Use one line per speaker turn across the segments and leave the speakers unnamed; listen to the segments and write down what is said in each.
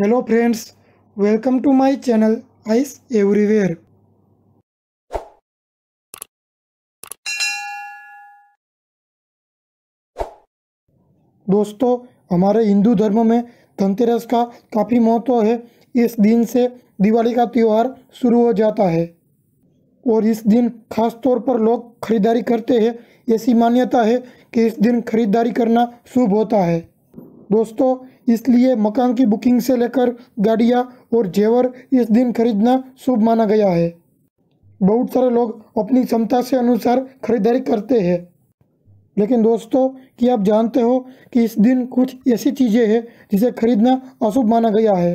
hello friends welcome to my channel ice everywhere दोस्तों हमारे हिंदू धर्म में धनतेरस का काफ़ी महत्व है इस दिन से दिवाली का त्यौहार शुरू हो जाता है और इस दिन खास तौर पर लोग खरीदारी करते हैं ऐसी मान्यता है कि इस दिन खरीदारी करना शुभ होता है दोस्तों इसलिए मकान की बुकिंग से लेकर गाड़ियाँ और जेवर इस दिन खरीदना शुभ माना गया है बहुत सारे लोग अपनी क्षमता से अनुसार खरीदारी करते हैं लेकिन दोस्तों कि आप जानते हो कि इस दिन कुछ ऐसी चीज़ें हैं जिसे खरीदना अशुभ माना गया है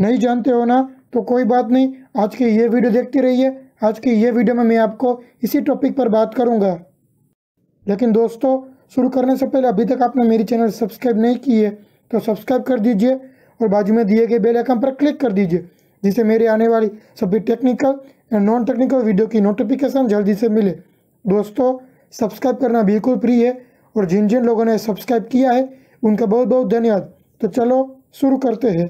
नहीं जानते हो ना तो कोई बात नहीं आज की ये वीडियो देखते रहिए आज की ये वीडियो में मैं आपको इसी टॉपिक पर बात करूँगा लेकिन दोस्तों शुरू करने से पहले अभी तक आपने मेरी चैनल सब्सक्राइब नहीं की है तो सब्सक्राइब कर दीजिए और बाजू में दिए गए बेल आइकन पर क्लिक कर दीजिए जिससे मेरी आने वाली सभी technical and non technical video की नोटिफिकेशन जल्दी से मिले दोस्तों सब्सक्राइब करना बिल्कुल फ्री है और जिन जिन लोगों ने सब्सक्राइब किया है उनका बहुत बहुत धन्यवाद तो चलो शुरू करते हैं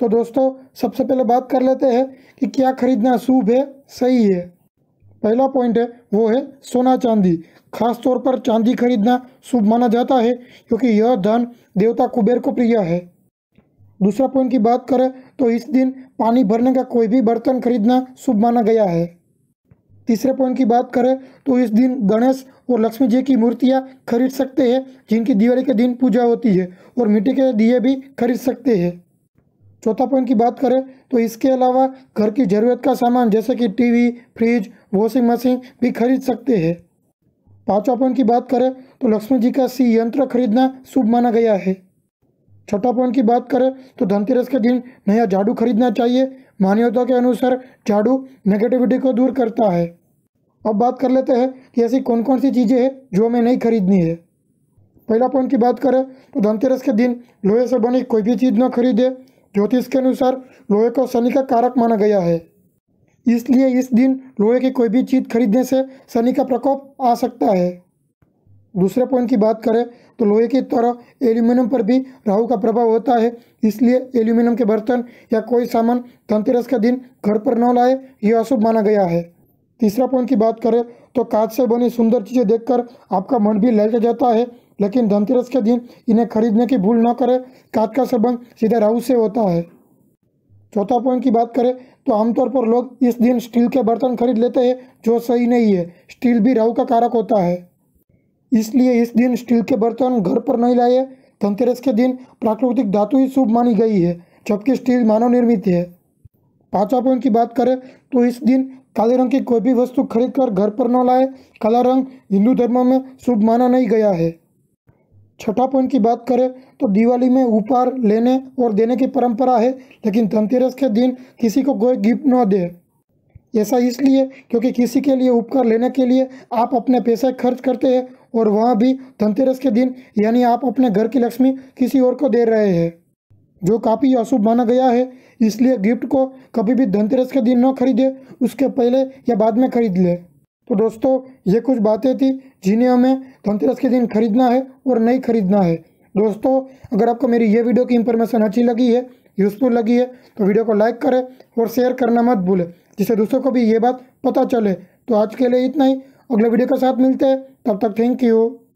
तो दोस्तों सबसे पहले बात कर लेते हैं कि क्या खरीदना शुभ है सही है पहला पॉइंट है वो है सोना चांदी खास तौर पर चांदी खरीदना शुभ माना जाता है क्योंकि यह धन देवता कुबेर को प्रिय है दूसरा पॉइंट की बात करें तो इस दिन पानी भरने का कोई भी बर्तन खरीदना शुभ माना गया है तीसरे पॉइंट की बात करें तो इस दिन गणेश और लक्ष्मी जी की मूर्तियाँ खरीद सकते हैं जिनकी दिवाली के दिन पूजा होती है और मिट्टी के दिए भी खरीद सकते हैं चौथा पॉइंट की बात करें तो इसके अलावा घर की ज़रूरत का सामान जैसे कि टीवी फ्रिज वॉशिंग मशीन भी खरीद सकते हैं पांचवा पॉइंट की बात करें तो लक्ष्मी जी का सी यंत्र खरीदना शुभ माना गया है छठा पॉइंट की बात करें तो धनतेरस के दिन नया झाड़ू खरीदना चाहिए मान्यता के अनुसार झाड़ू नेगेटिविटी को दूर करता है अब बात कर लेते हैं कि ऐसी कौन कौन सी चीज़ें हैं जो हमें नहीं खरीदनी है पहला पॉइंट की बात करें तो धनतेरस के दिन लोहे से बनी कोई भी चीज़ न खरीदे ज्योतिष के अनुसार लोहे को शनि का कारक माना गया है इसलिए इस दिन लोहे की कोई भी चीज़ खरीदने से शनि का प्रकोप आ सकता है दूसरे पॉइंट की बात करें तो लोहे की तरह एल्यूमिनियम पर भी राहु का प्रभाव होता है इसलिए एल्यूमिनियम के बर्तन या कोई सामान धनतेरस का दिन घर पर न लाए यह अशुभ माना गया है तीसरा पॉइंट की बात करें तो कांच से बनी सुंदर चीज़ें देखकर आपका मन भी लहल जाता है लेकिन धनतेरस के दिन इन्हें खरीदने की भूल न करें कात का संबंध सीधा राहु से होता है चौथा पॉइंट की बात करें तो आमतौर पर लोग इस दिन स्टील के बर्तन खरीद लेते हैं जो सही नहीं है स्टील भी राहु का कारक होता है इसलिए इस दिन स्टील के बर्तन घर पर नहीं लाए धनतेरस के दिन प्राकृतिक धातु ही शुभ मानी गई है जबकि स्टील मानव निर्मित है पांचवा पॉइंट की बात करें तो इस दिन काले रंग की कोई भी वस्तु खरीद कर घर पर न लाए काला रंग हिंदू धर्म में शुभ माना नहीं गया है छठा पॉइंट की बात करें तो दिवाली में उपहार लेने और देने की परंपरा है लेकिन धनतेरस के दिन किसी को कोई गिफ्ट ना दे ऐसा इसलिए क्योंकि किसी के लिए उपकार लेने के लिए आप अपने पैसे खर्च करते हैं और वहाँ भी धनतेरस के दिन यानी आप अपने घर की लक्ष्मी किसी और को दे रहे हैं जो काफ़ी अशुभ माना गया है इसलिए गिफ्ट को कभी भी धनतेरस के दिन न खरीदे उसके पहले या बाद में खरीद लें तो दोस्तों ये कुछ बातें थी जिन्हें हमें धनतेरस के दिन खरीदना है और नहीं खरीदना है दोस्तों अगर आपको मेरी ये वीडियो की इन्फॉर्मेशन अच्छी लगी है यूज़फुल लगी है तो वीडियो को लाइक करें और शेयर करना मत भूलें जिससे दूसरों को भी ये बात पता चले तो आज के लिए इतना ही अगले वीडियो के साथ मिलते हैं तब तक थैंक यू